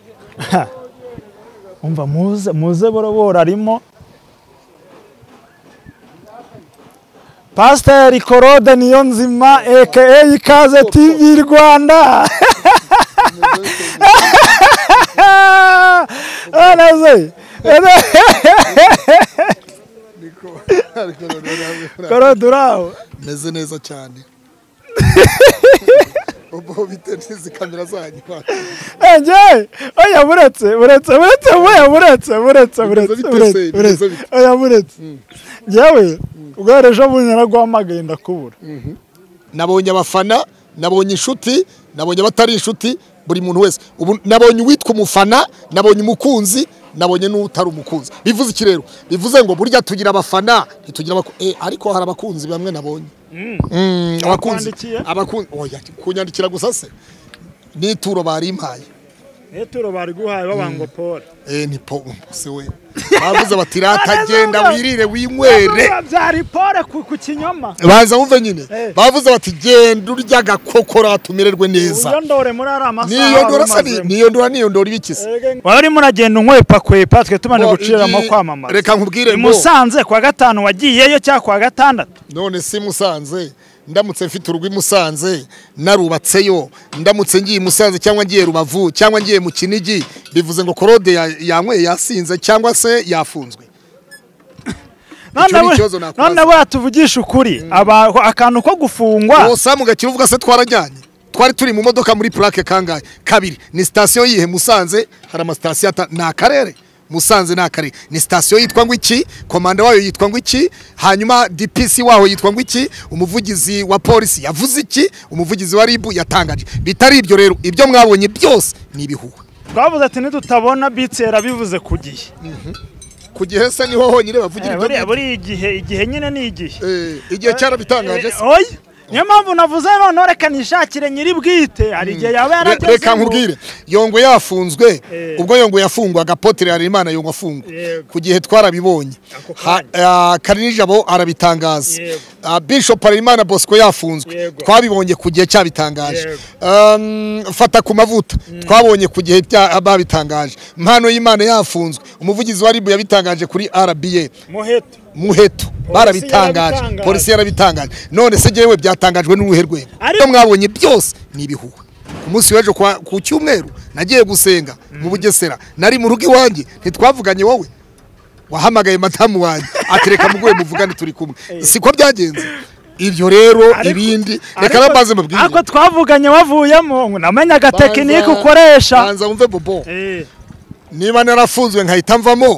umva muze muze boroboro arimo pasiteri korode niyo nzima aka ikaze tivi rwanda ah, korode uraho meze neza cyane bobo bite n'izi kamera zanyu ege eh, oya muretse muretse muretse oya muretse muretse muretse oya muretse mm. ngewe ubwo ejo bundi naraguhamagaye ndakubura mhm. nabonye abafana nabonye inshuti nabonye abatari inshuti buri muntu wese ubu nabonye uwitwa umufana nabonye umukunzi nabonye n'utari umukunzi bivuze iki rero bivuze ngo burya tugira abafana ntitugira abakunzi eh, ariko hari abakunzi bamwe nabonye Mm. Mm. abakunzi oh, kunyandikira gusa se n'ituro barimpaye Eh, turo bari guhaye babango mm. pole eh ni po se we bavuze bati ratagenda wirire winywere byari pole ku kinyoma banza wumve nyine eh. bavuze bati genda urya agakoko ratumererwe neza uyondore muri ari amasaha niyondora sa niyondora ibikise eh, wari muragenda unkwepa kwepa twe tumane gucira mu kwamamara reka nkubwire musanze kwa gatanu wagiyeyo cyangwa kwa gatandatu none si musanze ndamutse mfite urugo i musanze narubatseyo ndamutse ngiye i musanze cyangwa ngiye rubavu cyangwa ngiye mu kinigi bivuze ngo korode yanyweye yasinze cyangwa se yafunzwe none we tuvugisha ukuri mm. akantu ko gufungwa wasamu gakira uvuga se twarajyanye twari turi mu modoka muri purake kangahe kabiri ni sitasiyo yihe musanze hari amasitasiyo ni akarere musanze ni ni sitasiyo yitwa ngo iki komanda wayo yitwa ngo iki hanyuma dpc waho yitwa ngo iki umuvugizi wa polisi yavuze iki umuvugizi wa ribu yatangaje bitari ibyo rero ibyo mwabonye byose ni ibihuha twavuze ati ntidutabona bitse yarabivuze ku gihe mhm. ku gihe se niho honyine bavugira ibyo eh, buriya igihe igihe nyine ni igihe eh, igihe cyarabitangaje eh, se niyo mpamvu navuze ngo ntoreke nishakire nyiri bwite hari igihe yaba hmm. yarageze reka nkubwire yongwe yafunzwe eh. ubwo yongwe yafungwaga potire harimana yongwe afungwa ku gihe twarabibonye eh, karinijabo arabitangaza ah, bishop harimana bosco yafunzwe twabibonye ku gihe cyabitangaje um, fata ku mavuta hmm. twabonye ku gihe ah, babitangaje mpano y'imana yafunzwe umuvugizi wa ribu yabitangaje kuri rba muheto barabitangaje polisi yarabitangaje none se yewe byatangajwe n'uruhe rwego ibyo mwabonye byose ni ibihuha ku munsi w'ejo ku cyumweru nagiye gusenga mu mm. bugesera nari mu rugo iwanjye ntitwavuganye wowe wahamagaye madamu wanjye atereka muguye muvugane turi kumwe eh. siko byagenze ibyo rero ibindi reka bamaze mubwire ariko twavuganye wavuyemo namenyaga tekinike ukoresha banza wumve bobo eh. niba narafunzwe nkahita mvamo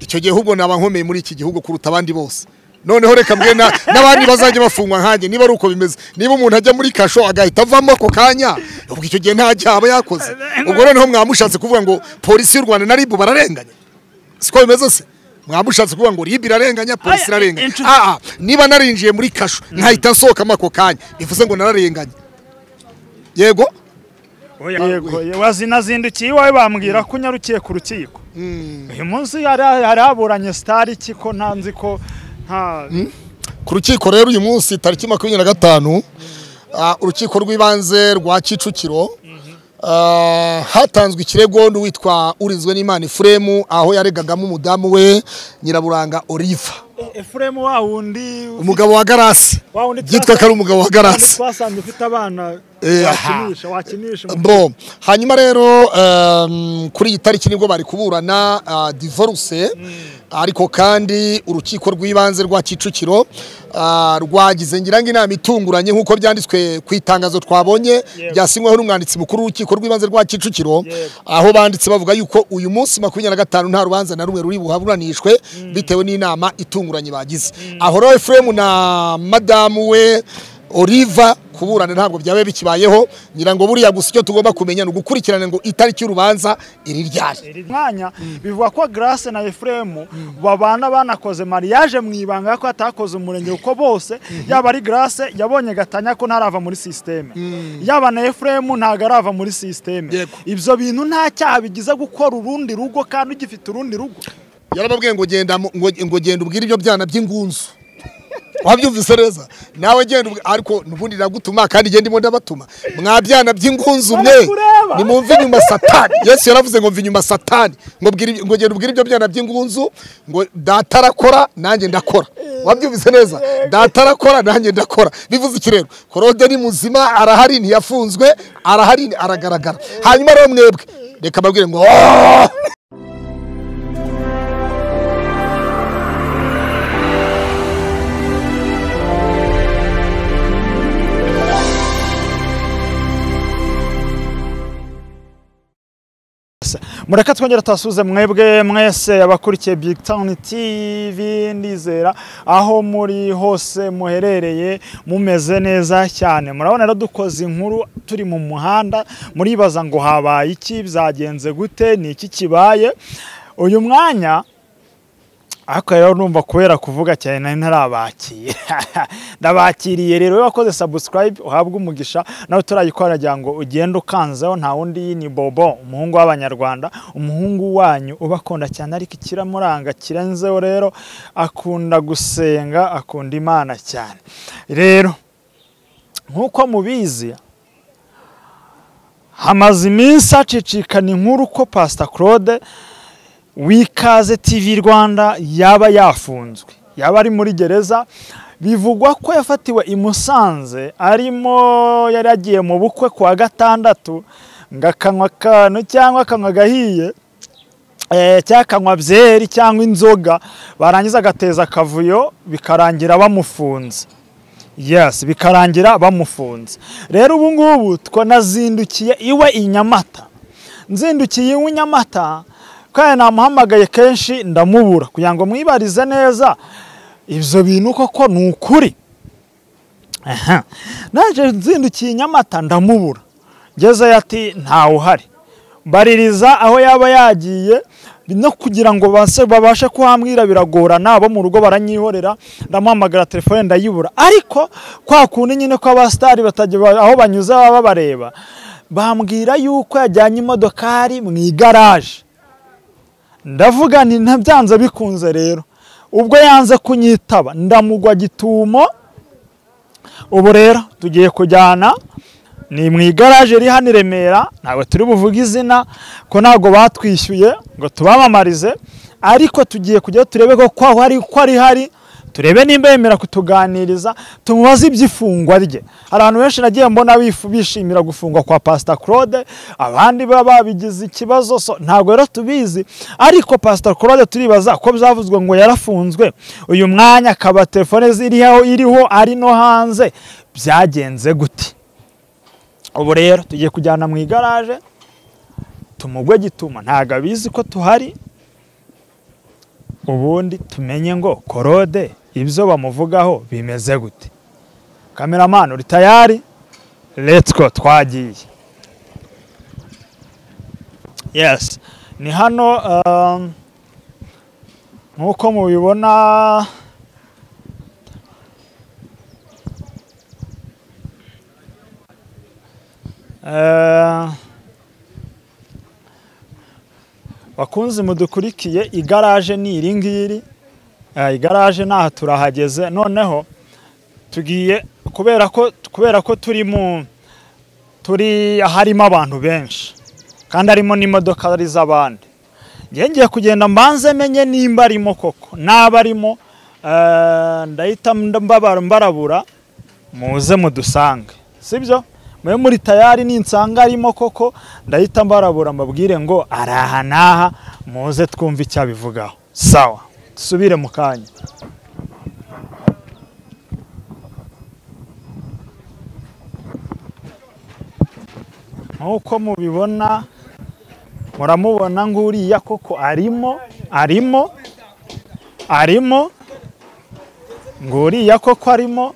icyo gihugu naba nkomeye muri iki gihugu kuruta abandi bose noneho reka mbwena n'abandi bazajya bafungwa nkanjye niba ari uko bimeze niba umuntu ajya muri kasho agahita avamo ako kanya ubwo icyo gihe nta aba yakoze ubwo noneho mwamushatse kuvuga ngo polisi y'u rwanda na ribu bararenganya siko bimeze se mwamushatse kuvuga ngo ribu irarenganya polisi irarenganya ah, ah, niba narinjiye muri kasho nkahita nsohokamo ako kanya bivuze ngo nararenganya yego wazinazindukiye iwawe bambwira ko unyarukiye ku rukiko hmm. uyu munsi hari aburanye sitari iki ko ntanzi ko Hmm? ku rukiko rero uyu munsi tariki makumyabiri na gatanu ah, urukiko rw'ibanze rwa kicukiro mhm. ah, hatanzwe ikirego n'uwitwa urinzwe n'imana ifuremu aho yaregagamo umudamu we nyiraburanga oliva e, umugabo wa garasi yitwa ko ari umugabo wa garasi twasanze ufite abana Eh, hanyuma rero kuri iyi tariki nibwo bari kuburana divorce hmm. ariko kandi urukiko rw'ibanze rwa kicukiro rwagize ngira ngo inama itunguranye nk'uko byanditswe ku itangazo twabonye byasinyweho n'umwanditsi mukuru w'urukiko rw'ibanze rwa kicukiro aho banditse bavuga yuko uyu munsi makumyabiri na gatanu nta rubanza na rumwe ruri buhaburanishwe hmm. bitewe n'inama itunguranye bagize hmm. aho rero efuremu na madamu we oliva kuburane ntabwo byawe bikibayeho ngira ngo buriya gusa icyo tugomba kumenya ni ugukurikirana ngo itariki y'urubanza iri ryari mwanya bivuga ko Grace na Efremu babana banakoze mariage mu ibanga ko atakoze umurenge uko bose yaba ari Grace yabonye gatanya ko ntarava muri systeme hmm. yaba na Efremu ntago arava muri systeme ibyo bintu nta cyaha bigize gukora urundi rugo kandi ugifite urundi rugo yarababwiye ngo genda ngo genda ubwire ibyo byana by'ingunzu wabyumvise neza nawe genda ariko nubundi nagutuma kandi genda imo ndabatuma mwabyana by'ingunzu mwe nimumve inyuma satani yesu yaravuze ngo mve inyuma satani ngo genda ubwire ibyo byana by'ingunzu ngo data arakora nanjye ndakora wabyumvise neza data arakora nanjye ndakora bivuze iki rero korode ni muzima arahari ntiyafunzwe arahari aragaragara hanyuma rero mwebwe reka babwire ngo oh! Mureka twongere tubasuze mwebwe mwese abakurikiye big town tv nizera aho muri hose muherereye mumeze neza cyane murabona rero dukoze inkuru turi mu muhanda muribaza ngo habaye iki byagenze gute ni iki kibaye uyu mwanya ariko rero numva kubera kuvuga cyane nari ntarabakira ndabakiriye rero iyo wakoze sabusikarayibe uhabwa umugisha nawe turayikora kugira ngo ugende ukanzeho nta wundi ni bobo umuhungu w'abanyarwanda umuhungu wanyu ubakunda cyane ariko ikiramuranga kirenzeho rero akunda gusenga akunda imana cyane rero nk'uko mubizi hamaze iminsi acicikana inkuru ko pasita claude w'ikaze tv rwanda yaba yafunzwe yaba ari muri gereza bivugwa ko yafatiwe i musanze arimo yari agiye mu bukwe ku gatandatu ngo akanywa akantu cyangwa akanywa agahiye eh, cyangwa akanywa byeri cyangwa inzoga barangiza agateza akavuyo bikarangira bamufunze yesi bikarangira bamufunze rero ubu ngubu twanazindukiye iwe i nyamata nzindukiye iwe i nyamata kandi namuhamagaye kenshi ndamubura kugira ngo mwibarize neza ibyo bintu koko ni ukuri naje nzindukiye inyamata ndamubura ngezeyo ati ntawe uhari baririza aho yaba yagiye no kugira ngo babashe kuhambwira biragorana abo mu rugo baranyihorera ndamuhamagara telefone ndayibura ariko kwa kundi nyine ko abasitari aho banyuze baba babareba bambwira yuko yajyanye imodokari mu igaraje ndavuga ni ntabyanze bikunze rero ubwo yanze kunyitaba ndamugwa gitumo ubu rero tugiye kujyana ni mu igaraje riri hano remera ntabwo turi buvuge izina ko ntabwo batwishyuye ngo tubamamarize ariko tugiye kujya turebe ko ko ari ko ari hari turebe nimba yemera kutuganiriza tumubaze iby'ifungwa rye hari abantu benshi nagiye mbona bishimira gufungwa kwa pasita claude abandi baba babigize ikibazo so ntabwo rero tubizi ariko pasita claude turibaza ko byavuzwe ngo yarafunzwe uyu mwanya akaba telefone ziriho iriho ari no hanze byagenze gute ubu rero tugiye kujyana mu igaraje tumugwe gituma ntabwo abizi ko tuhari ubundi tumenye ngo korode ibyo bamuvugaho bimeze gute kameramani uri tayari let's twagiye yes ni hano um, nk'uko mubibona uh, bakunze mudukurikiye igaraje ni iringiri Eh, igaraje n'aha turahageze noneho tugiye kubera ko kubera ko turi mu turi harimo abantu benshi kandi harimo n'imodoka ari iz'abandi ngiye kugenda mbanze menye nimba arimo koko n'aba arimo eh, ndahita mbarabura muze mudusange sibyo mwe muri tayari ninsanga arimo koko ndahita mbarabura mbabwire ngo araha n'aha muze twumve icyo abivugaho sawa dusubire mu kanya nk'uko mubibona muramubona nguriya koko arimo arimo arimo nguriya koko arimo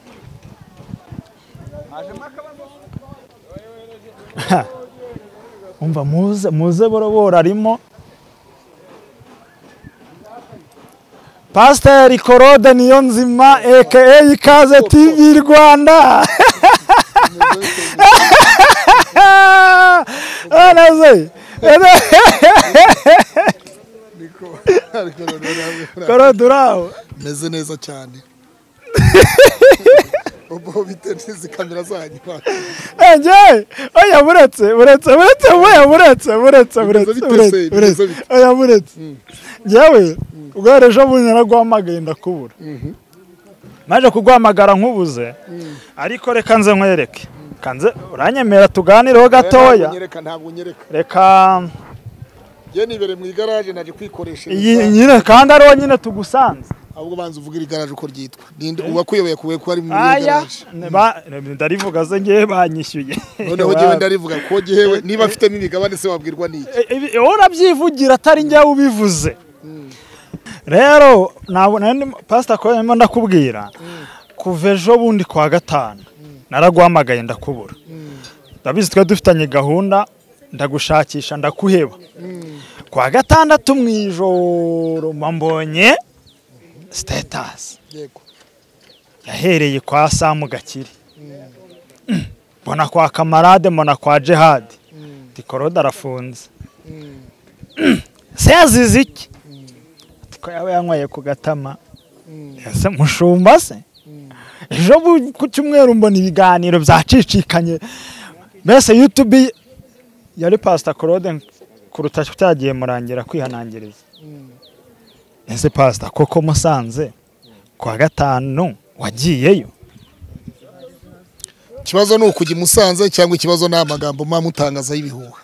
umva muze borobora arimo pasiteri korode niyo nzima aka ikaze tivi rwanda ah, korode uraho meze neza cyane bobo bite n'izi kamera zanyu ege oya buretse buretse buretse buretse buretse buretse hmm. buretse oya buretse ngewe ubwo rero naraguhamagaye ndakubura mhm. naje kuguhamagara nkubuze hmm. ariko reka nze nkwereke kanze uranyemera tuganireho eh, gatoya reka njye nibere mu igaraje naje kwikoreshereza nyine kandi ariho nyine tugusanze ahubwo banza uvuga iri garaje uko ryitwa ninde eh? uba kuyoboye kuwe ko ari mu garaje ndarivuga se ngewe banyishyuye noneho ngewe ndarivuga ko ngewe niba afitemo imigabane se wabwirwa n'iki eh, eh, urabyivugira atari njya ubivuze hmm. rero pasita ko arimo ndakubwira hmm. kuva ejo bundi kwa gatanu hmm. naraguhamagaye ndakubura ndabizi twe dufitanye gahunda ndagushakisha ndakuheba kwa gatandatu mu ijoro mbonye sitatasi yahereye kwa samu gakire mbona kwa kamarade mbona kwa jihadi dikorode arafunze se yazize iki ko yaba yanyweye ku gatama ese mushumba se ejo ku cyumweru mbona ibiganiro byacicikanye mbese yutubi yari pasita korode kuruta cyagiye murangira kwihanangiriza ese pasita koko musanze kwa gatanu wagiyeyo kibazo ni ukujya musanze cyangwa ikibazo ni amagambo mutangazaho yibihuha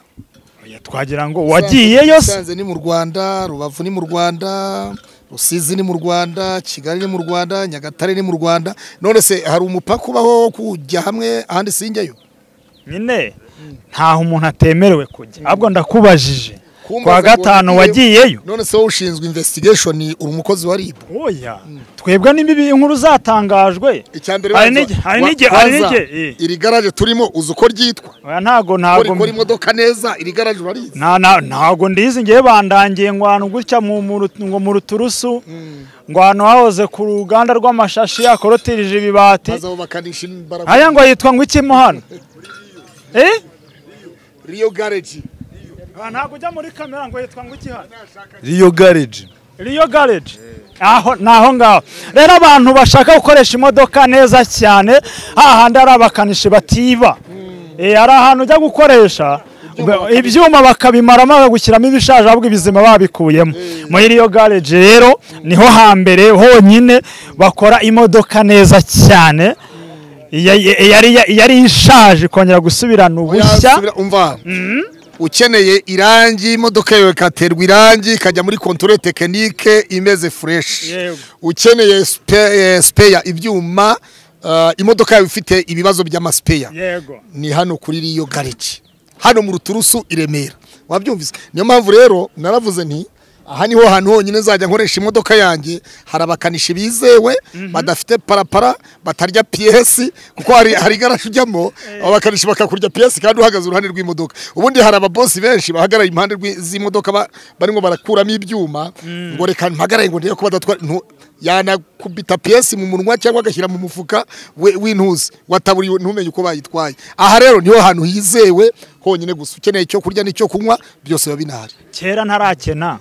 twagira ngo wagiyeyo musanze ni mu rwanda rubavu ni mu rwanda rusizi ni mu rwanda kigali ni mu rwanda nyagatare ni mu rwanda none se hari umupaka ubaho kujya hamwe ahandi sinjyayo nyine ntaho umuntu atemerewe kujya ahubwo ndakubajije kwa gatanu wagiyeyo none se ushinzwe investigation uri umukozi wa ribu oya oh, twebwe n'imbibi inkuru zatangajwe hari n'igihe eh. iri garaje turimo uzi uko ryitwa oya ntago ntago ikora imodoka neza iri garaje urarizi ntago ndizi ngewe bandangiye ngo ahantu gutya ngo mu ruturusu hmm. ngo hahoze ku ruganda rw'amashashi yakorotirije ibibati aya ngo yitwa ngo iki hano eh riyo gareji Ah, ntabwo ujya muri kamera ngo yitwa ngo iki riyo gareji riyo gareji aho ni aho ngaho rero abantu bashaka gukoresha imodoka neza cyane hahandi hari abakanishi batiba eh, hari ahantu ujya gukoresha ibyuma bakabimaramo bagushyiramo ibishaje ahubwo ibizima babikuyemo muri riyo gareji rero niho hambere honyine bakora imodoka neza cyane yari ishaje kongera gusubirana ubushya ukeneye irangi imodoka yawe ikaterwa irangi ikajya muri kontorore tekinike imeze fureshi ukeneye sipeya eh, ibyuma eh, imodoka yawe ifite ibibazo by'amasipeya ni hano kuri riyo gariki hano mu ruturusu i remera wabyumvise niyo mpamvu rero naravuze nti aha niho hantu honyine nzajya nkoresha imodoka yanjye hari abakanishi bizewe mhm. badafite parapara batarya piyesi kuko hari igaraje ujyamo eh. abakanishi bakakurya piyesi kandi uhagaze uruhande rw'imodoka ubundi hari ababosi benshi bahagarara impande z'imodoka barimo barakuramo ibyuma mm. ngo reka mpagaraye ngo ndebe ko badatwara yanakubita piyesi mu munwa cyangwa agashyira mu mufuka w'intuzi wataburiwe ntumenye uko bayitwaye aha rero niho hantu hizewe honyine gusa ukeneye icyo kurya n'icyo kunywa byose biba binahari kera ntarakena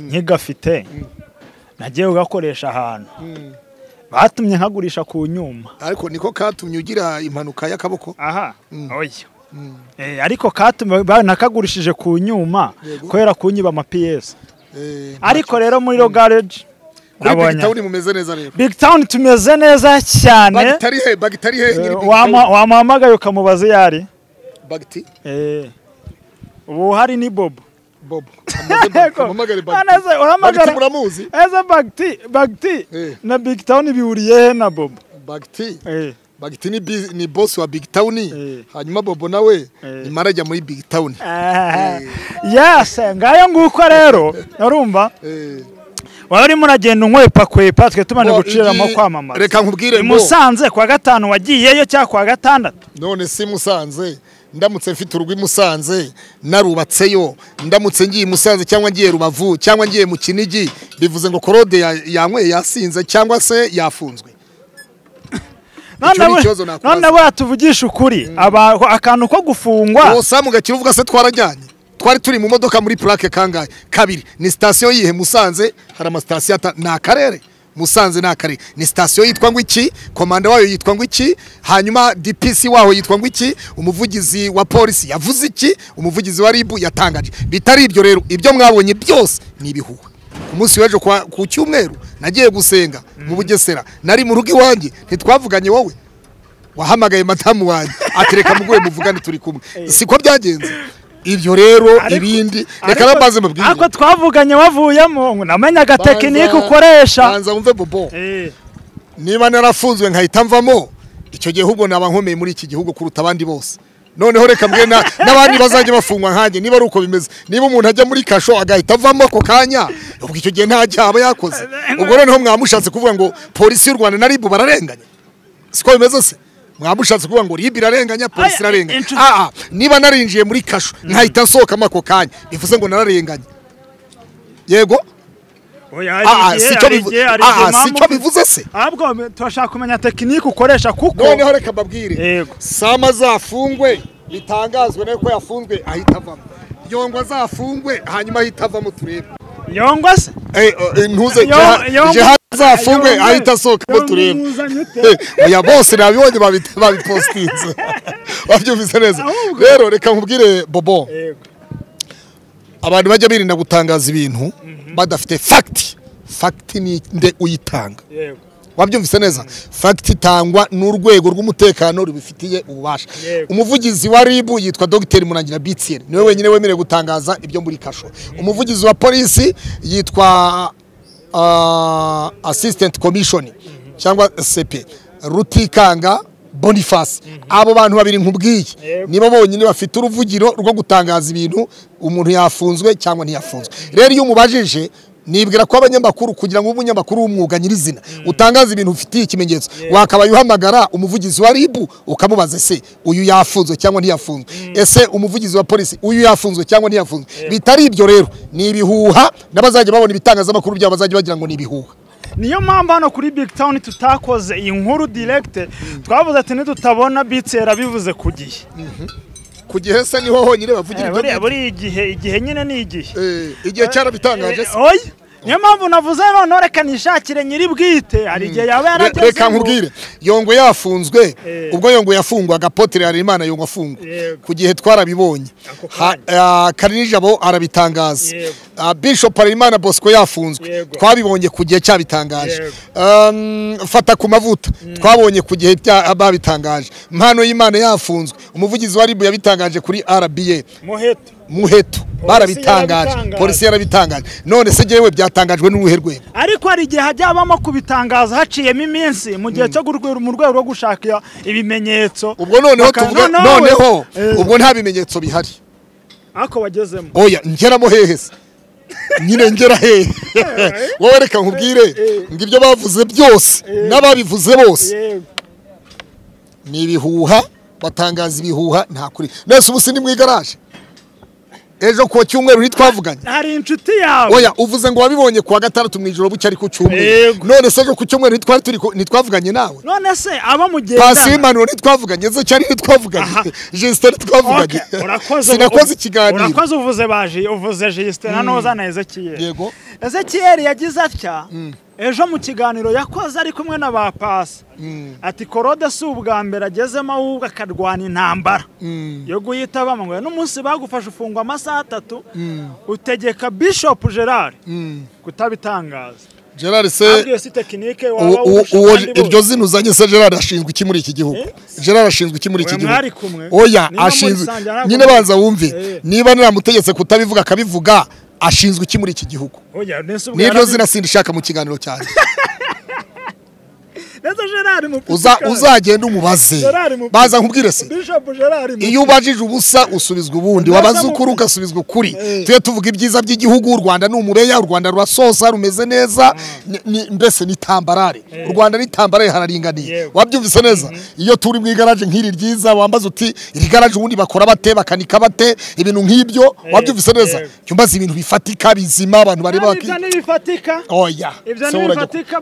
nkigafite nagiye ugakoresha ahantu batumye nkagurisha ku nyuma ariko niko katumye ugira impanuka y'akaboko aha mm. oya mm. Eh, ariko katumye nakagurishije ku nyuma kubera kunyiba amapiyesi eh, ariko rero muri rogareji mm. nabonye mumeze neza big town tumeze neza cyane bagitari he bagitari he eh, wamuhamagaye ukamubaza iyo ari bagiti ubu hari ni bobo bobo uhamagara muramuzi ese bagiti bagiti na big town bihuriye he na bobo bagiti bagiti ni eh. ni boss wa big town eh. hanyuma bobo nawe eh. nyuma arajya muri big town yase ngayo nguko rero urumva wari urimo uragenda unkwepa kwepa twe tumane guciramo kwamamaza reka nkubwire ngo musanze kwa gatanu wagiyeyo cyangwa kwa gatandatu none si musanze ndamutse mfite urugo i musanze narubatseyo ndamutse ngiye i musanze cyangwa ngiye rubavu cyangwa ngiye mu kinigi bivuze ngo korode yanyweye yasinze cyangwa se yafunzwe noneho tuvugishe ukuri mm. akantu ko gufungwa gusa mugakira uvuga se twarajyanye twari turi mu modoka muri purake kangahe kabiri ni sitasiyo yihe musanze hari amasitasiyo ni akarere musanze ni ni sitasiyo yitwa ngo iki komanda wayo yitwa ngo iki hanyuma dpc waho yitwa ngo iki umuvugizi wa polisi yavuze iki umuvugizi wa ribu yatangaje bitari ibyo rero ibyo mwabonye byose ni ibihuha umunsi w'ejo ku cyumweru nagiye gusenga mu mm. bugesera nari mu rugo iwanjye ntitwavuganye wowe wahamagaye matamu wanjye atereka muguhe muvugane turi kumwe siko byagenze iryo rero ibindi reka nabanze mubwire ariko twavuganye wavuyemo namenye agatekinike ukoresha banza wumve bobo eh. niba narafunzwe nkahita mvamo icyo gihe ahubwo naba nkomeye muri iki gihugu kuruta abandi bose noneho reka mbwe n'abandi bazajya bafungwa nkanjye niba ari uko bimeze niba umuntu ajya muri kasho agahita avamo ako kanya ubwo icyo gihe nta aba yakoze eh, eh, ubwo noneho mwamushatse kuvuga ngo polisi y'u rwanda na ribu bararenganya siko bimeze se mwabushatse kuvuga ngo renganya irarenganya polisi ah ah niba narinjiye muri kasho mm. nkahita nsoka ako kanya bivuze ngo nararenganye yego ah, ah, sicyo ah, bivuze se ahubwo twashaka kumenya tekinike ukoresha kuko noneho reka yego sama zafungwe bitangazwe neko yafunzwe ahita avamo yongwa zafungwe hanyuma ahita avamo turebe yongwa se ntuze azafungwe ahita asohokamo turebe oya bose nabibonye babipositinze babyumvise neza rero reka nkubwire bobo abantu bajya birinda gutangaza ibintu mhm. badafite fagiti fagiti ni nde uyitanga yego wabyumvise neza fagiti itangwa n'urwego rw'umutekano rubifitiye ububasha umuvugizi wa ribu yitwa dogiteri murangira bitiyeri niwe wenyine wemerewe gutangaza ibyo muri kasho umuvugizi wa polisi yitwa asisitenti ah, komishoni mhm. cyangwa sepe rutikanga bonifasi mhm. abo bantu babiri nk'ubwiye nibo bonyine bafite uruvugiro rwo gutangaza ibintu umuntu yafunzwe cyangwa ntiyafunzwe rero iyo umubajije nibwira ko abanyamakuru kugira ngo umunyamakuru w'umwuga nyirizina mm. utangaza ibintu ufitiye ikimenyetso wakabaye uhamagara umuvugizi wa ribu ukamubaza ese uyu yafunzwe cyangwa ntiyafunzwe mm. ese umuvugizi wa polisi uyu yafunzwe cyangwa ntiyafunzwe bitari ibyo rero ni ibihuha n'abazajya babona ibitangazamakuru byabo bazajya bagira ngo ni ibihuha niyo mpamvu hano kuri big town tutakoze inkuru Direct mm. twavuze ati ntitutabona bitse bivuze ku gihe mhm. ku gihe se niho honyine bavugira eh, ibyo buriya igihe igihe nyine ni igihe eh, igihe eh, cyarabitangaje se niyo mpamvu navuze noneho reka nishakire nyiri bwite hari igihe yaba mm. yarageze reka nkubwire yongwe yafunzwe eh. ubwo yongwe yafungwaga potire harimana yongwe afungwa ku gihe twarabibonye eh, karinijabo arabitangaza ah, bishop harimana bosco yafunzwe twabibonye ku gihe cyabitangaje um, fata ku mavuta mm. twabonye ku gihe babitangaje impano y'imana yafunzwe umuvugizi wa ribu yabitangaje kuri rba muhete muheto barabitangaje polisi yarabitangaje none se yewe byatangajwe n'uruhe rwego ariko hari igihe hajya habamo kubitangaza haciyemo iminsi mu gihe cyo mu rwego rwo gushaka ibimenyetso ubwo noneho tuvuga noneho eh. ubwo nta bimenyetso bihari ako wagezemo oya ngeramo hehe se nyine ngera hehe eh. wowe reka nkubwire eh. ngo ibyo bavuze byose n'ababivuze bose ni ibihuha batangaza ibihuha nta kuri mwese ubu si ni mu igaraje ejo ku cyumweru ntitwavuganye hari inshuti yawe oya uvuze ngo wabibonye kuwa gatandatu mu ijoro bucya ari ku cyumweru none se ejo ku cyumweru ntitwari turi ntitwavuganye nawe none se abo mugendana pasi y'impanuro ntitwavuganye ejo cyari ntitwavuganye jesita ntitwavuganye sinakoze ikiganiro urakoze uvuze baje uvuze jesita hmm. na noza na ezekiyeri yego ezekiyeri yagize atya hmm. ejo mu kiganiro yakoze ari kumwe na ba pasi mm. ati korode si ubwa mbere agezemo ahubwo akarwana intambara mm. yo guhita ngo n'umunsi bagufashe ufungwa amasaha atatu mm. utegeka bishopu gerard kutabitangaza gerard se iryo zina uzanye se gerard ashinzwe iki muri iki gihugu eh? gerard ashinzwe iki muri iki gihugu oya ashinzwe nyine banza wumve eh. niba niramutegetse kutabivuga akabivuga ashinzwe iki muri iki gihugu nibyo zina ishaka mu kiganiro cyane ndetse gerard mupisika uzagenda umubaze baza nkubwire se iyo ubajije ubusa usubizwa ubundi wabaze ukuri ugasubizwa ukuri eh. tujye tuvuga ibyiza by'igihugu u rwanda ni umubeya u rwanda rurasoza rumeze neza ah. mbese ni tambarare eh. u rwanda ni tambarare hararinganiye wabyumvise neza mhm. iyo turi mu igaraje nk'iri ryiza wambaza uti iri garaje ubundi bakora bate bakanika bate ibintu nk'ibyo eh. wabyumvise neza jya umbaza ibintu bifatika bizima abantu bareba ibyo ntibifatika oya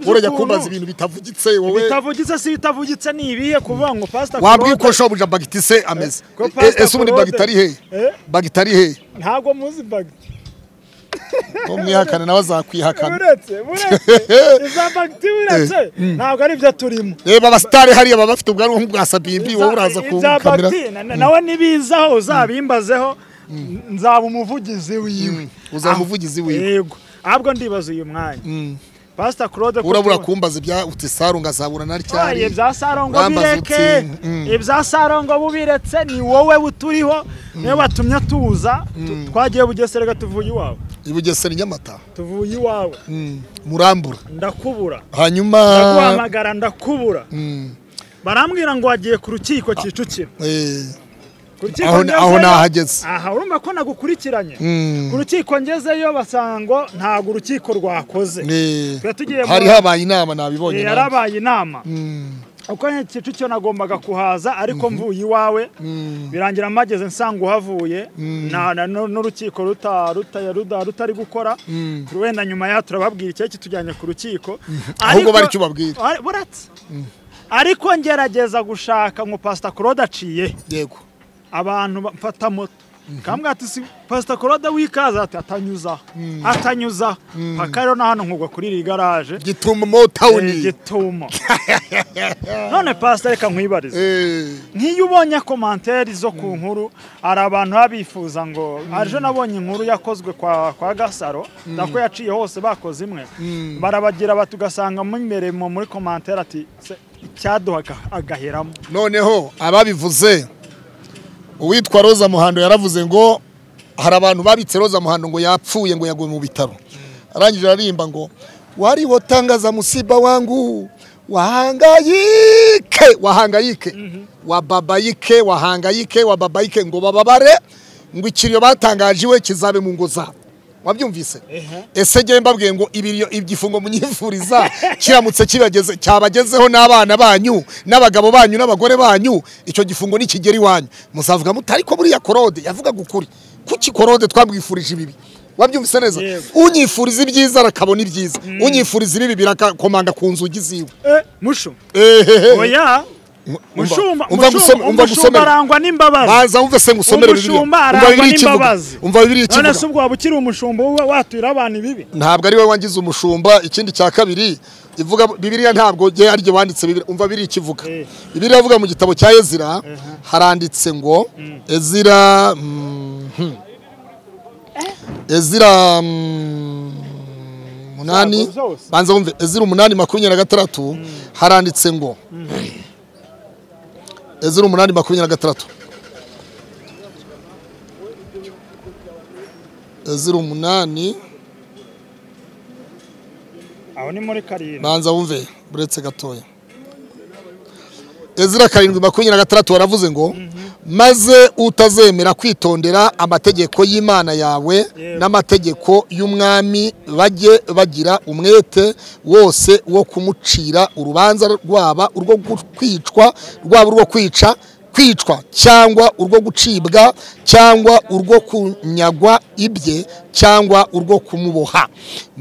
urajya kumbaza ibintu bitavugitse wowe wowe bitavugitse si bitavugitse ni ibihe kuvuga ngo pasita wabwiye ko shobuja bagiti se ameze ese eh, eh, eh, ubundi bagitari he bagitari he ntabwo muzi bagiti umwihakane nawe azakwihakana buretse buretse iza bagiteri buretse hmm. ntabwo ari byo turimo reba abasitari hariya baba bafite ubwanwa nk'ubwa sabimbi wowe uraza kubukamera nawe hmm. nibizaho hmm. uzabimbazeho nzaba umuvugizi wiwe uzaba ah, umuvugizi wiwe yego ahubwo ndibaza uyu mwanya pasita claude urabura kumbaza ibya uti sarongo azabura na ryari ibya sarongo bireke mm. ibya sarongo bubiretse ni wowe buturiho mm. niyo watumye tuza mm. twagiye bugeserega tuvuye iwawe i bugesera nyamata tuvuye iwawe murambura ndakubura hanyuma ndaguhamagara ndakubura barambwira ngo wagiye ku rukiko ah. kicukiro eh. aho nahageze aha urumva ko nagukurikiranye ku hmm. rukiko ngezeyo basanga ntabwo urukiko rwakoze hari habaye inama nabibonye yarabaye inama hmm. uko igicu cyo nagombaga hmm. kuhaza ariko mvuye iwawe birangira mpageze nsanga uhavuye n'urukiko rutari gukora wenda nyuma yaho turababwira icyari kitujyanye ku rukiko ahubwo bari kubabwira ariko ngerageza gushaka ngo pasita claude aciye yego abantu bafata moto kamwe ati si pasita korode wikaza ati atanyuzaho mm. atanyuzaho mm. paka rero n'ahantu nkugwa kuri iri garaje gituma motawuni eh, gituma none pasita reka nkwibarize eh. nk'iyo ubonye komantere zo ku mm. nkuru hari abantu baba bifuza ngo aje nabonye inkuru yakozwe kwa gasaro nako yaciye hose bakoze imwe barabagira bati ugasanga mo imbere muri komantere ati icyaduha agaheramo noneho ababivuze uwitwa roza muhando yaravuze ngo hari abantu babitse roza muhando ngo yapfuye ngo yaguye mu bitaro arangije ararimba ngo wari wariwotangaza musiba wangu wahangayike wahangayike wa babayike wahangayike wa wababayike ngo bababare ngo ikiriyo batangaje iwe kizabe mu ngo zabo wabyumvise ese njyewe mbabwiye ngo igifungo munyifuriza kiramutse kibageze cyabagezeho n'abana banyu n'abagabo banyu n'abagore banyu icyo gifungo nikigera iwanyu muzavuga muti ariko buriya korode yavugaga ukuri kuki korode twamwifurije ibibi wabyumvise neza unyifuriza ibyiza arakabona ibyiza mm. unyifuriza ibibi birakomanga ku nzugi ziwe eh, musho oya umushumba arangwa n'imbabazi baza wumve se ngusomere umushumba arangwa n'imbabazi umva bibiri ikivuga none se ubwo waba umushumba watwira abantu bibi ntabwo ari we wangize umushumba ikindi cya kabiri ivuga bibiriya ntabwo ye ari banditse bibiri umva biri ikivuga eh. bibiriya avuga mu gitabo cya ezira eh, eh. haranditse ngo mm. ezira mm-hmm. ezira mm, umunani banza wumve ezira umunani makumyabiri na gatandatu mm. haranditse ngo zeru umunani makumyabiri na gatandatu zeru umunani aho ni muri karindwi banza wumve buretse gatoya ezira karindwi makumyabiri na gatandatu waravuze ngo maze utazemera kwitondera amategeko y'imana yawe n'amategeko y'umwami bajye bagira umwete wose wo kumucira urubanza rwaba urwo kwicwa rwaba urwo kwica kwicwa cyangwa urwo gucibwa cyangwa urwo kunyagwa ibye cyangwa urwo kumuboha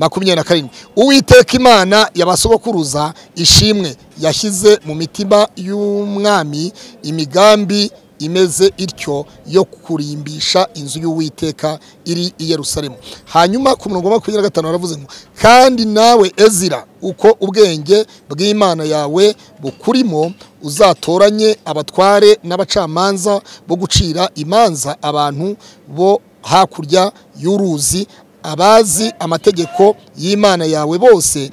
makumyabiri na karindwi uwiteka imana yabasobokuruza ishimwe yashyize mu mitima y'umwami imigambi imeze ityo yo kurimbisha inzu y'uwiteka iri i Yerusalemu hanyuma ku murongo wa makumyabiri na gatanu baravuze ngo kandi nawe ezira uko ubwenge bw'imana yawe bukurimo uzatoranye abatware n'abacamanza bo gucira imanza abantu bo hakurya y'uruzi abazi amategeko y'imana yawe bose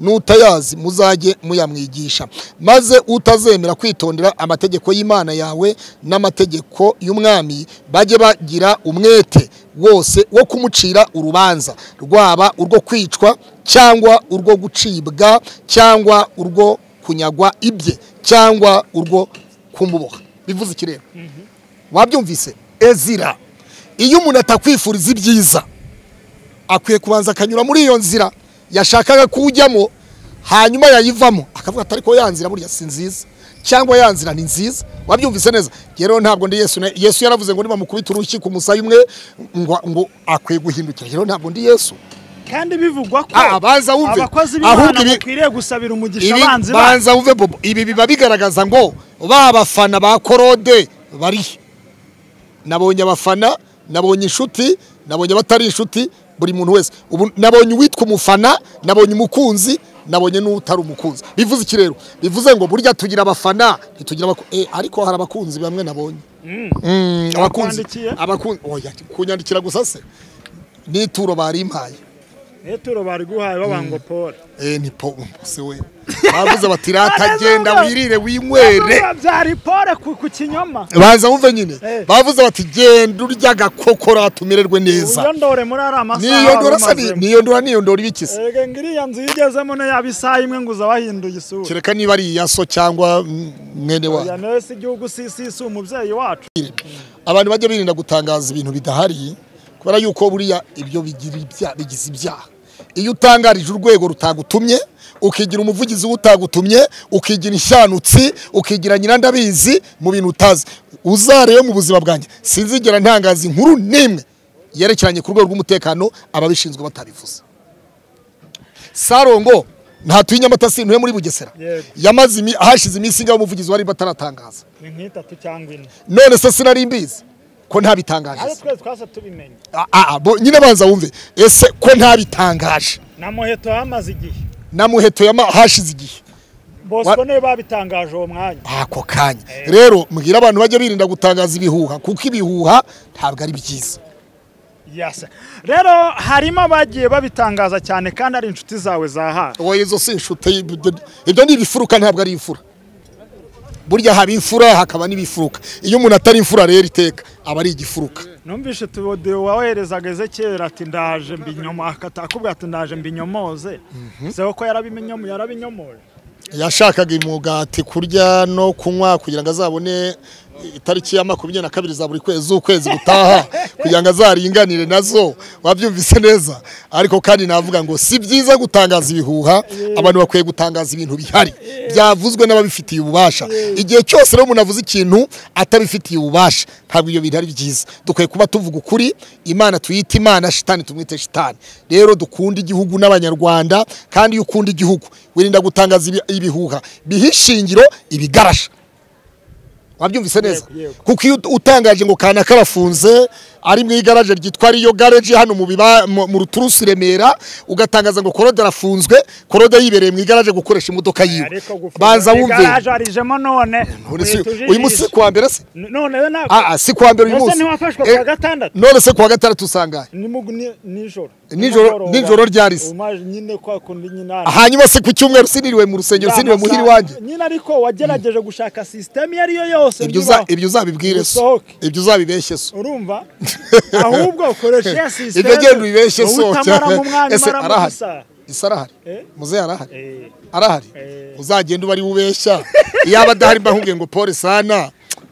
n'utayazi muzajye muyamwigisha maze utazemera kwitondera amategeko y'imana yawe n'amategeko y'umwami bajye bagira umwete wose wo kumucira urubanza rwaba urwo kwicwa cyangwa urwo gucibwa cyangwa urwo kunyagwa ibye cyangwa urwo kumuboha bivuze iki rero wabyumvise ezira iyo umuntu atakwifuriza ibyiza akwiye kubanza akanyura muri iyo nzira yashakaga kujyamo hanyuma yayivamo akavuga atari ko yanzira burya si nziza cyangwa yanzira ni nziza wabyumvise neza rero ntabwo ndi yesu yesu yaravuze ngo nibamukubita urushyi ku musaya umwe ngo akwiye guhindukira rero ntabwo ndi yesu kandi bivugwa ko ah, abakozi b'imana bakwiriye gusabira umugisha abanzi banza uve bobo ibi biba bigaragaza ngo ba abafana ba korode bari nabonye abafana nabonye inshuti nabonye abatari inshuti buri muntu wese ubu nabonye uwitwa umufana nabonye umukunzi nabonye n'utari umukunzi bivuze iki rero bivuze ngo burya tugira abafana ntitugira eh, ariko hari abakunzi bamwe nabonye mm. Mm, abakunzi abakunzi kunyandikira gusa se n'ituro barimpaye eturo bari guhaye babango mm. pole eh ni po we bavuze bati ratagenda wirire winywere byari pole ku kinyoma baza wumve nyine eh. bavuze bati genda urya gakoko ratumirerwe neza uyondore muri ari amasaha niyondora se niyondora niyondora ibikise ege ngiriya nzu yigezemo ne yabisaha imwe nguza bahinduye isura kereka niba ari yaso cyangwa mwene wa ya nese igihugu sisisi umubyeyi wacu abantu bajya birinda gutangaza ibintu bidahari kubera yuko buriya ibyo bigira ibyaha bigize ibyaha iyo utangarije urwego rutagutumye ukigira umuvugizi utagutumye ukigira inshanutsi ukigira nyirandabizi mu bintu utazi uzarebe mu buzima bwanjye sinzigera ntangaza inkuru n'imwe yerekeranye ku rwego rw'umutekano ababishinzwe batabivuze sarongo ntatuye inyamata sintuye muri bugesera yamaze hashize iminsi ngaho umuvugizi wari batanatangaza ni nk'itatu cyangwa ine none se sinari mbizi ko ntabitangaje ah, ah, ah, nyine banza wumve ese ko ntabitangaje na hamaze igihe na muheto hashize igihe bosco niyo babitangaje uwo mwanya ako kanya eh. rero mbwira abantu bajya birinda gutangaza ibihuha kuko ibihuha ntabwo ari byiza rero harimo abagiye babitangaza cyane kandi ari inshuti zawe za hafi wowe izo si inshuti ibyo ni ibifuruka ntabwo ari imfura burya haba imfura hakaba n'ibifuruka iyo umuntu atari imfura rero iteka aba ari igifuruka numvise tuwodiyo waweherezaga ezekera ati ndaje mbinyoma akatakubwira ati ndaje mbinyomoze se mhm. ko yarabinyomoye yarabinyomoje yashakaga imugati kurya no kunywa kugira ngo azabone itariki ya makumyabiri na kabiri za buri kwezi ukwezi gutaha kugira ngo azaringanire nazo wabyumvise neza ariko kandi navuga ngo si byiza gutangaza ibihuha abantu bakwiye gutangaza ibintu bihari byavuzwe n'ababifitiye ububasha igihe cyose rero umuntu avuze ikintu atabifitiye ububasha ntabwo ibyo bintu ari byiza dukwiye kuba tuvuga ukuri imana tuyite imana shitani tumwite shitani rero dukunda igihugu n'abanyarwanda kandi iyo ukunda igihugu wirinda gutangaza ibihuha biha ishingiro ibigarasha wabyumvise neza kuko iyo utangaje ngo kana karafunze ari mu igaraje ryitwa riyo gareji hano mu biba ruturusi remera ugatangaza ngo korode arafunzwe korode yibereye mu igaraje gukoresha imodoka yiwe banza wumve uyu munsi kuwa mbere se si kuwa mbere uyu munsi none se kuwa gatandatu usangaye nijoro ryari se hanyuma se ku cyumweru siniriwe mu rusengero siniriwe muhiri wanjye nyine ariko wagerageje gushaka sisiteme iyo ari yo yose ibyo uzabibwire se ibyo uzabibeshye se urumva ahubwo ukoresha ya sisiteme ibyo genda ubibeshye sohoke ese arahari isa arahari eh? muzehe arahari eh. arahari eh. uzagenda uba ari we ubeshya iyaba adahari mba nkubwiye ngo pole sana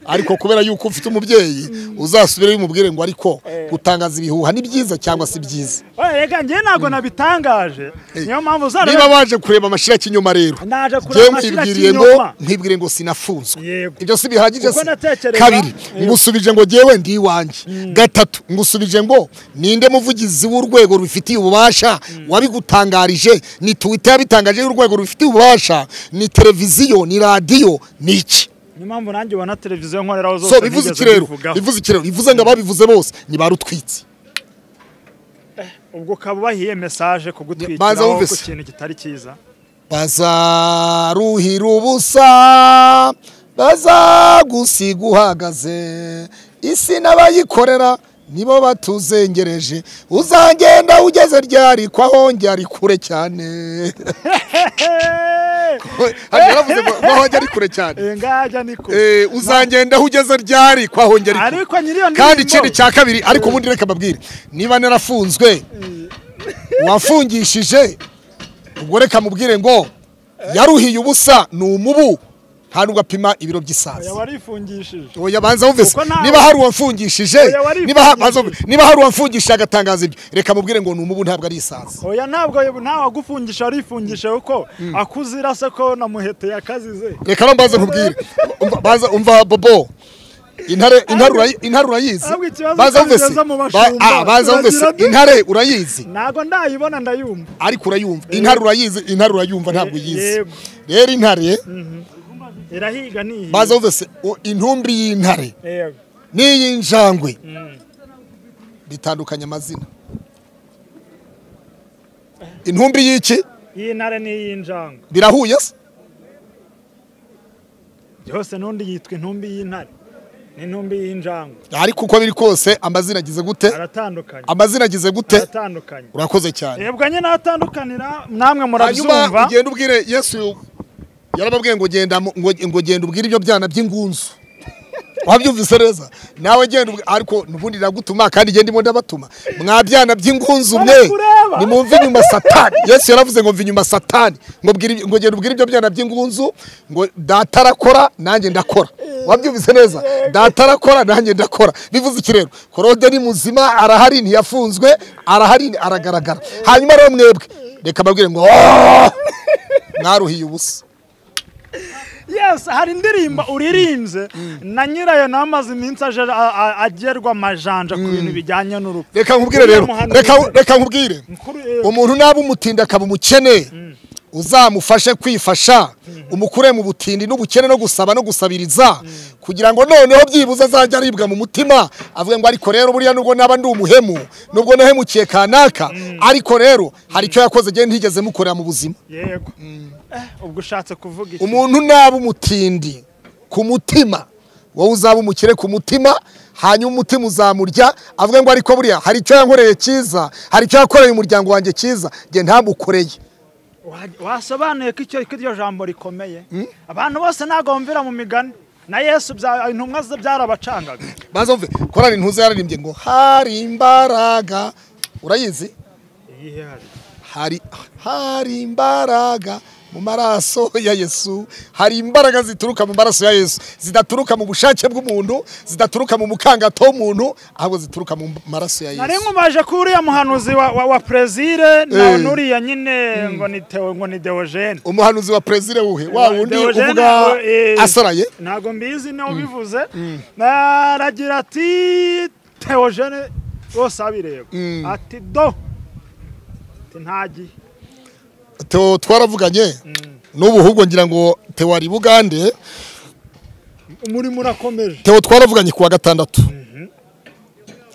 ariko kubera yuko ufite umubyeyi uzasubira bimubwire ngo ariko eh. gutangaza ibihuha ni byiza cyangwa si byiza eh, reka njye ntabwo mm. nabitangaje eh. niyo mpamvu uzarebe niba waje kureba amashira y'ikinyoma rero njyewe mwibwiriye ngo mwibwire ngo sinafunzwe ibyo si bihagije kabiri ngusubije ngo njyewe ndi iwanjye mm. gatatu ngusubije ngo ninde muvugizi w'urwego rufitiye ububasha mm. wabigutangarije ni tuwita yabitangaje y'urwego rubifitiye ububasha ni televiziyo ni radiyo ni iki niyo mpamvu nanjye ubona televiziyo nkoreraho zose bivuze ikirero bivuze ikirero bivuze ngo ababivuze bose ni ba rutwitsi eh, ubwo ukaba ubahiye mesaje kugutwikiraho ku kintu kitari cyiza bazaruhira ubusa bazagusiga uhagaze isi n'abayikorera nibo batuzengereje uzagenda ugeze ryari ko ahonge ari kure cyane hano bavuze ngo ahonge ari kure cyane eh, Uzangenda ugeze ryari ko ahonge ari kure kandi ikindi cya kabiri ariko ubundi reka mbabwire niba narafunzwe eh. wafungishije ubwo reka mubwire ngo yaruhiye ubusa ni umubu hari ugapima ibiro by'isazi oya banza wumvise niba hari uwamfungishije niba hari uwamfungishije agatangaza ibyo reka mubwire ngo ni umubu ntabwo ari isazi oya ntabwo ntawe agufungishije arifungishije kuko akuzira se ko namuhete yakazize reka mbanza nkubwire baza umva bobo intare intare urayizi baza wumvise baza ah, wumvise intare urayizi ntabwo ndayibona ndayumva ariko urayumva intare urayizi intare urayumva ntabwo uyizi eh, rero intare mhm. irahiga nihiga baza bose intumbi y'intare n'iy'injangwe mm. bitandukanye amazina intumbi y'iki y'intare n'iy'injangwe birahuye se byose n'undi yitwa intumbi y'intare n'intumbi y'injangwe ariko uko biri kose amazina agize gute aratandukanye amazina agize gute aratandukanye urakoze cyane yebwanye n'atandukanira namwe murabyumva hanyuma ugenda ubwire yesu yarababwiye ngo genda ngo genda ubwire ibyo byana by'ingunzu wabyumvise neza nawe genda ariko nubundi iragutuma kandi genda ndimo ndabatuma mwa byana by'ingunzu mwe nimumve inyuma satani yesu yaravuze ngo mve inyuma satani ngo genda ubwire ibyo byana by'ingunzu ngo datarakora nanjye ndakora wabyumvise neza datarakora nanjye ndakora bivuze iki rero korode ni muzima arahari ntiyafunzwe arahari aragaragara hanyuma rero mwebwe reka mbabwire ngo oh! mwaruhiye ubusa yesi hari indirimbo uririmbye na nyirayo nawe amaze iminsi aje agerwa amajanja ku bintu mm. bijyanye n'urupfu reka nkubwire rero reka nkubwire eh, umuntu naba umutindi akaba umukene mm. uzamufashe kwifasha mm. umukure mu butindi n'ubukene no gusaba no gusabiriza kugira ngo noneho byibuze azajya aribwa mu mutima avuga ngo ariko rero buriya nubwo naba ndi umuhemu nubwo nahemukiye kanaka ariko rero hari icyo yakoze igihe ntigeze mukorera mu buzima yego Eh, ubwo ushatse kuvuga umuntu naba umutindi ku mutima wowe uzaba umukire ku mutima hanyuma umutima uzamurya avuga ngo ariko buriya hari icyo yankoreye cyiza hari icyo yakoreye umuryango wanjye cyiza njye ntamukoreye wasobanuye ko icyo iryo jambo rikomeye hmm? abantu bose ntabwo mu migani na yesu intumwa ze byarabacangaga bazumve korari ntuze yararimbye ngo hari imbaraga urayizi hari imbaraga mu maraso ya yesu hari imbaraga zituruka mu maraso ya yesu zidaturuka mu bushake bw'umuntu zidaturuka mu mukangato w'umuntu ahubwo zituruka mu maraso ya yesu nari maje kuri ya muhanuzi wa, wa, wa prezire na eh. ya nyine hmm. ngo ni teo ngo ni deogene umuhanuzi wa prezire uhe wa eh, wundi uvuga eh, asaraye nago mbizi ne hmm. ubivuze hmm. naragira ati teogene bose ati do ntagiye teo twaravuganye n'ubu ngira ngo teo ari bugande muri murakomeje teo twaravuganye kuwa gatandatu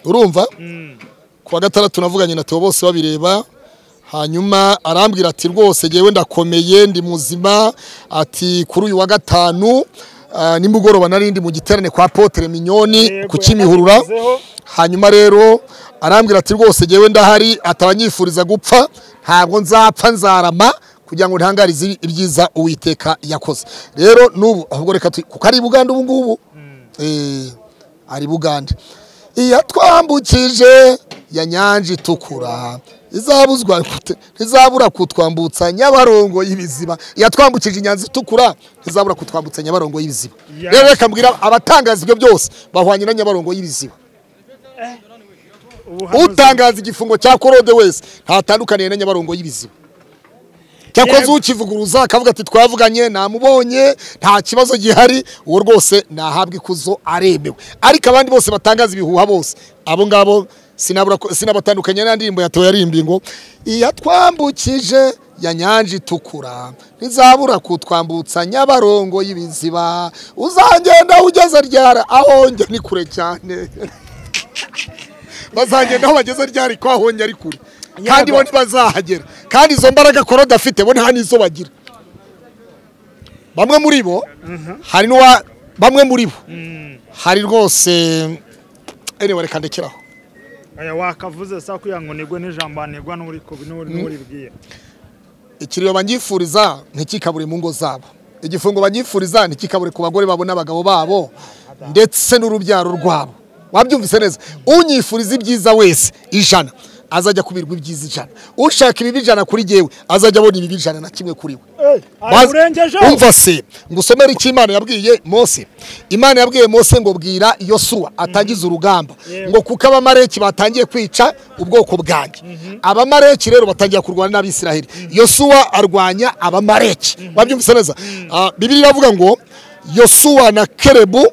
urumva kuwa gatandatu navuganye na teo bose babireba hanyuma arambwira ati rwose ngewe ndakomeye ndi muzima ati kuri uyu wa gatanu Ah, nimugoroba narindi mu giterane kwa potere minyoni ku kimihurura hanyuma rero arambwira ati rwose ngewe ndahari atabanyifuriza gupfa ntabwo nzapfa nzarama kugira ngo ntihangarize ibyiza uwiteka yakoze rero n'ubu ahubwo reka kuko ari buganda ubu ngubu hmm. eh, ari buganda iyo ya nyanja itukura izabuzwa ntizabura kutwambutsa nyabarongo y'ibiziba yatwambukije inyanza itukura ntizabura kutwambutsa nyabarongo y'ibiziba rero reka mbwira abatangaza ibyo byose bahwanye na nyabarongo y'ibiziba eh, utangaza igifungo cya korode wese ntatandukaniye na nyabarongo y'ibiziba cyakoze ukivuguruza akavuga ati twavuganye namubonye nta kibazo gihari uwo rwose nahabwa ikuzo aremewe ariko abandi bose batangaza ibihuha bose abo ngabo sinabatandukanye n'indirimbo yato toyarimbi ngo iyatwambukije ya nyanja itukura ntizabura kutwambutsa nyabarongo y'ibiziba uzangenda ugeze ryara aho njya ni kure cyane bazagenda aho bageze ryari ko aho njya ari kure kandi bo ntibazahagera kandi izo mbaraga kora adafite bo nta n'izo bagira bamwe muri bo mhm. hari n'uwa bamwe muri bo mm. hari rwose reka ndekeraho wakavuze saa kugira ngo nigwe n'ijambo nigwa hmm. n'uribwiye ikiriyo banyifuriza ntikikabure mu ngo zabo igifungo banyifuriza ntikikabure ku bagore babo n'abagabo babo ndetse n'urubyaro rwabo wabyumvise neza unyifuriza ibyiza wese ijana azajya kubirwa ibyiza ijana ushaka ibibi ijana kuri jyewe azajya abona ibibi ijana na kimwe kuri we umva se ngo usomere icyo imana yabwiye mose imana yabwiye mose ngo bwira iyo suwa atangiza urugamba mm-hmm. ngo kuko abamareki batangiye kwica ubwoko bwanjye mm-hmm. abamareki rero batangira kurwana n'abisiraheli iyo mm-hmm. suwa arwanya abamareki babyumvise neza ah, bibiri iravuga ngo yosuwa na kerebu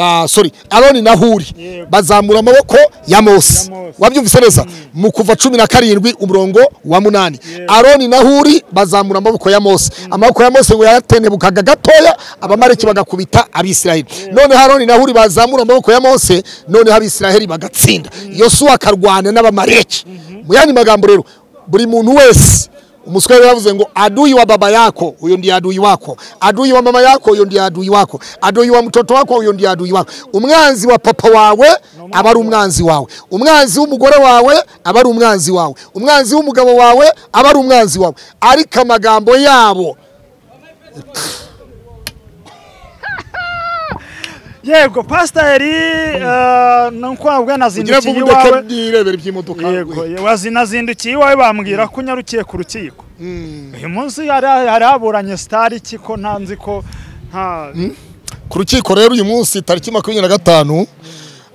Ah, sorry aroni na huri bazamura amaboko ya mose wabyumvise neza mm. mu kuva cumi na karindwi umurongo wa munani aroni na huri bazamura amaboko ya mose mm. amaboko ya mose ngo yaratenebukaga gatoya abamareki bagakubita abisiraheli noneho aroni na huri bazamura amaboko ya mose noneho abisiraheli bagatsinda mm. yosuwa akarwana n'abamareki mm-hmm. mu yandi magambo rero buri muntu wese umuswahili yavuze ngo adui wa baba yako huyo ndiye adui wako, adui wa mama yako huyo ndiye adui wako, adui wa mtoto wako huyo ndiye adui wako. Umwanzi wa papa wawe aba ari umwanzi wawe, umwanzi w'umugore wawe aba ari umwanzi wawe, umwanzi w'umugabo wawe aba ari umwanzi wawe, ariko amagambo yabo yego pasiteri eh, ni ukwabwe nazindukiye iwawe yirebera iby'imodoka wazinazindukiye iwawe bambwira ko unyarukiye ku rukiko hmm. uyu munsi hari haburanye sitari ko ntanzi ko nta hmm. ku rukiko rero uyu munsi tariki makumyabiri na gatanu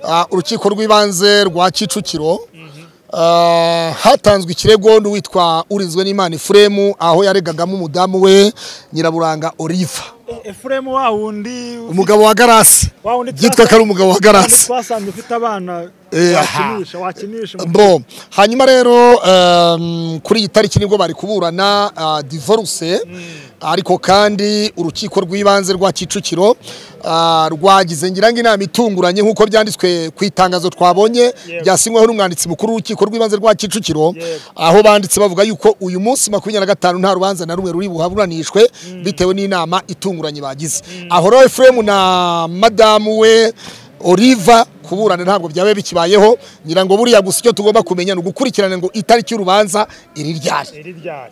ah, urukiko rw'ibanze rwa kicukiro mhm. ah, hatanzwe ikirego n'uwitwa urinzwe n'imana ifuremu aho yaregagamo umudamu we nyiraburanga oliva E, efuremu wa wundi umugabo wa garasi yitwa ko ari umugabo wa garasi twasanze ufite abana Eh, oh, eh, hanyuma rero ehm, kuri iyi tariki nibwo bari kuburana eh, divorce hmm. ariko kandi urukiko rw'ibanze rwa kicukiro rwagize ngira ngo inama itunguranye nk'uko byanditswe ku itangazo twabonye byasinyweho n'umwanditsi mukuru w'urukiko rw'ibanze rwa kicukiro aho banditse bavuga yuko uyu munsi makumyabiri na gatanu nta rubanza na rumwe ruri buhaburanishwe hmm. bitewe n'inama itunguranye bagize hmm. aho rero efuremu na madamu we oliva kuburana ntabwo byabe bikibayeho ngira ngo buriya gusa icyo tugomba kumenya ni ugukurikirana ngo itariki y'urubanza iri ryari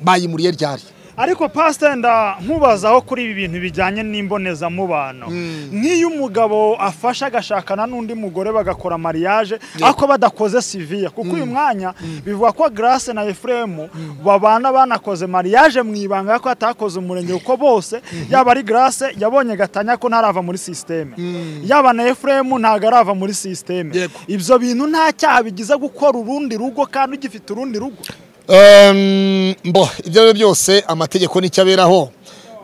bayimuriye ryari ariko pasita nkubazaho kuri ibi bintu bijyanye n'imbonezamubano hmm. nk'iyo umugabo afasha agashakana n'undi mugore bagakora mariage ako badakoze siviya kuko uyu hmm. mwanya hmm. bivuga ko Grace na efuremu babana banakoze mariage mu ibanga ko atakoze umurenge uko bose yaba ari Grace yabonye gatanya ko ntarava muri sisiteme yaba na efuremu ntabwo arava muri sisiteme ibyo bintu nta cyaha bigize gukora urundi rugo kandi ugifite urundi rugo mbo ibyo byose amategeko nicyo aberaho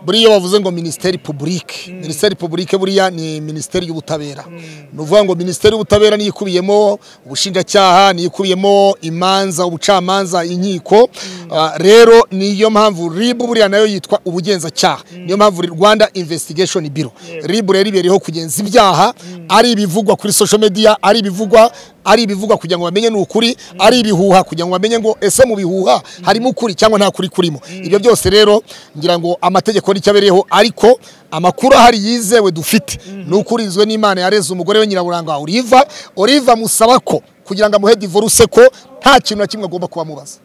buriya bavuze ngo minisiteri pubulike hmm. minisiteri pubulike buriya ni minisiteri y'ubutabera hmm. ni ukuvuga ngo minisiteri y'ubutabera niyo ikubiyemo ubushinjacyaha niyo ikubiyemo imanza ubucamanza inkiko hmm. ah, rero niyo mpamvu ribu buriya nayo yitwa ubugenzacyaha niyo mpamvu rwanda investigation biro ribu rero ibereyeho kugenza ibyaha ari ibivugwa kuri social media ari ibivugwa ari ibivugwa kugira ngo bamenye ni ukuri mm. ari ibihuha kugira ngo bamenye ngo ese mu bihuha mm. harimo ukuri cyangwa nta kuri kurimo mm. ibyo byose rero ngira ngo amategeko n'icyabereyeho ariko amakuru ahari yizewe dufite ni ukurinzwe n'imana yareze umugore we nyiraburanga Oliva Oliva musaba ko kugira ngo amuhe divorce ko nta kintu na kimwe agomba kubamubaza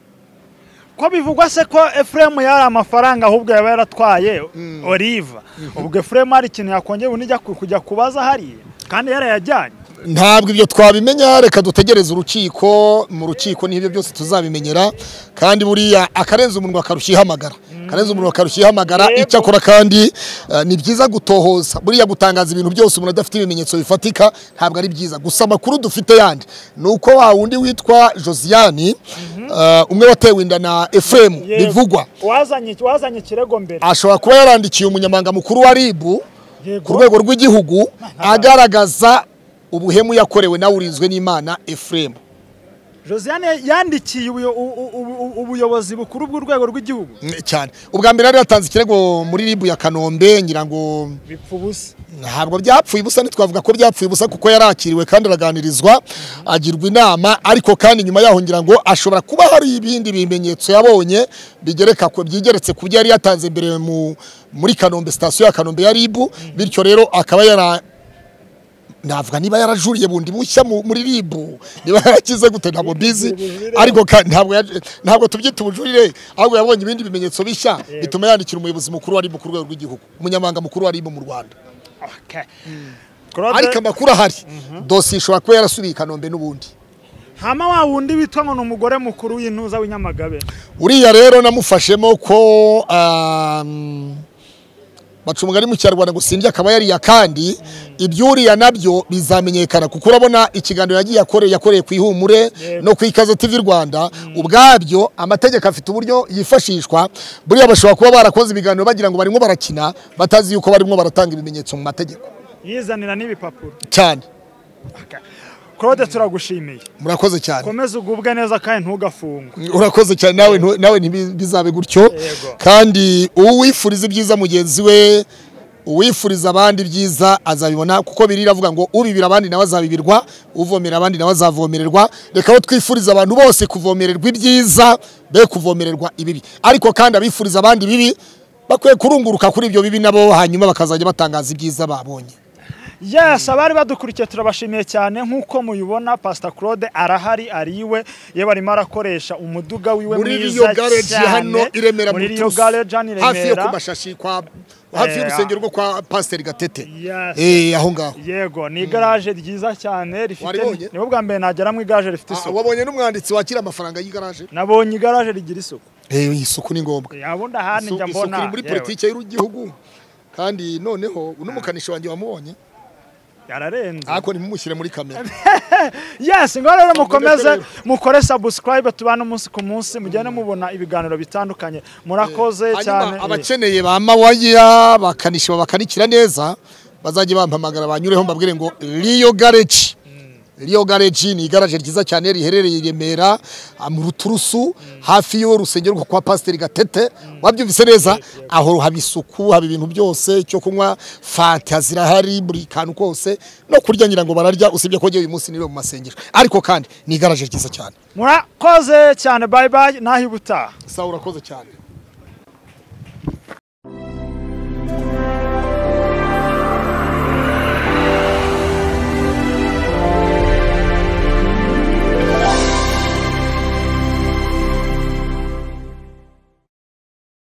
ko bivugwa se ko efuremu yari amafaranga ahubwo yaba yaratwaye Oliva mm-hmm. ubwo efuremu hari ikintu yakongera ubundi kujya kubaza hariya kandi yarayajyanye ntabwo ibyo twabimenya reka dutegereze urukiko mu rukiko n'ibyo byose tuzabimenyera kandi buriya akarenza umunwa akarushyihamagara akarenza umunwa akarushyihamagara icyakora kandi eh, ni byiza gutohoza buriya gutangaza ibintu byose umuntu adafite ibimenyetso bifatika ntabwo ari byiza gusa amakuru dufite yandi ni uko wa wundi witwa josiyani eh, umwe watewe inda na efuremu bivugwa wazanye ikirego mbere ashobora kuba yarandikiye umunyamanga mukuru wa ribu ku rwego rw'igihugu agaragaza ubuhemu yakorewe nawe urinzwe n'imana efuremu josiane yandikiye ubuyobozi bukuru bw'urwego rw'igihugu mm, cyane ubwa mbere yari yatanze ikirego muri ribu ya kanombe ngira ngo ntabwo byapfuye ubusa ntitwavuga ko byapfuye ubusa kuko yarakiriwe kandi araganirizwa agirwa inama ariko kandi nyuma yaho ngira ngo ashobora kuba hari ibindi bimenyetso yabonye bigereka byigeretse ku byo yari yatanze mbere muri kanombe sitasiyo ya kanombe ya ribu bityo rero akaba yara navuga niba yarajuriye bundi bushya muri ribu niba yarakize gute ntabwo bizi ariko ntabwo tubyita ubujurire ahubwo yabonye ibindi bimenyetso bishya bituma yandikira umuyobozi mukuru wa ribu ku rwego rw'igihugu umunyamabanga mukuru wa ribu mu rwanda hmm. ariko amakuru ahari mhm. dosiye ishobora kuba yarasubiye i kanombe n'ubundi hama wa wundi witwa ngo ni umugore mukuru w'intuza w'inyamagabe uriya rero namufashemo ko um, baca umugani mu kinyarwanda ngo simbye akaba yariya kandi ibyuriya nabyo bizamenyekana kuko urabona ikiganiro yagiye yakoreye ku ihumure no ku ikaze TV Rwanda ubwabyo amategeko afite uburyo yifashishwa buriya bashobora kuba barakoze ibiganiro bagira ngo barimo barakina batazi yuko barimo baratanga ibimenyetso mu mategeko yizanira n'ibipapuro cyane claude turagushimiye murakoze cyane komeza ugubwe neza kandi ntugafungwe urakoze cyane nawe nawe ntibizabe gutyo kandi uwifuriza ibyiza mugenzi we uwifuriza abandi ibyiza azabibona kuko biri iravuga ngo ubibira abandi nawe azabibirwa uvomera abandi nawe azavomererwa reka aho twifuriza abantu bose kuvomererwa ibyiza be kuvomererwa ibibi ariko kandi abifuriza abandi ibibi bakwiye kurunguruka kuri ibyo bibi nabo hanyuma bakazajya batangaza ibyiza babonye yes abari badukurikiye turabashimiye cyane nk'uko mubibona Pastor claude arahari ariwe iwe yewe arimo arakoresha umuduga wiwe mwiza cyane muri iriyo gareji hano iremera hafi yo ku mashashi kwa hafi y'urusengero rwo kwa pasiteri gatete eh, aho ngaho yego ni igaraje ryiza cyane rifite nibo bwa mbere nagera mu igaraje rifite ah, isuku wabonye n'umwanditsi wakira amafaranga y'igaraje nabonye igaraje rigira isuku eh, isuku ni ngombwa yabundi ahandi njya mbona isuku iri muri politiki y'igihugu kandi noneho uno eh. mukanishi wanjye wamubonye ararenze ariko ah, nimumushyire muri kamera yesi ngo rero mukomeze mukore sabusikarayibe tubane umunsi ku munsi mugende mubona ibiganiro bitandukanye murakoze eh, cyane abakeneye ba mawaya bakanishyura bakanikira neza bazajya bampamagara banyureho mbabwire ngo riyo garage riyo gareji ni igaraje ryiza cyane riherereye i remera ah, mu ruturusu hafi y'uwo rusengero rwo kwa pasiteri gatete wabyumvise neza aho haba isuku haba ibintu byose cyo kunywa fanta zirahari buri kantu kose no kurya ngira ngo bararya usibye ko uyu munsi niwe mu masengero ariko kandi ni igaraje ryiza cyane murakoze cyane bye ntaho ubutaha sawa urakoze cyane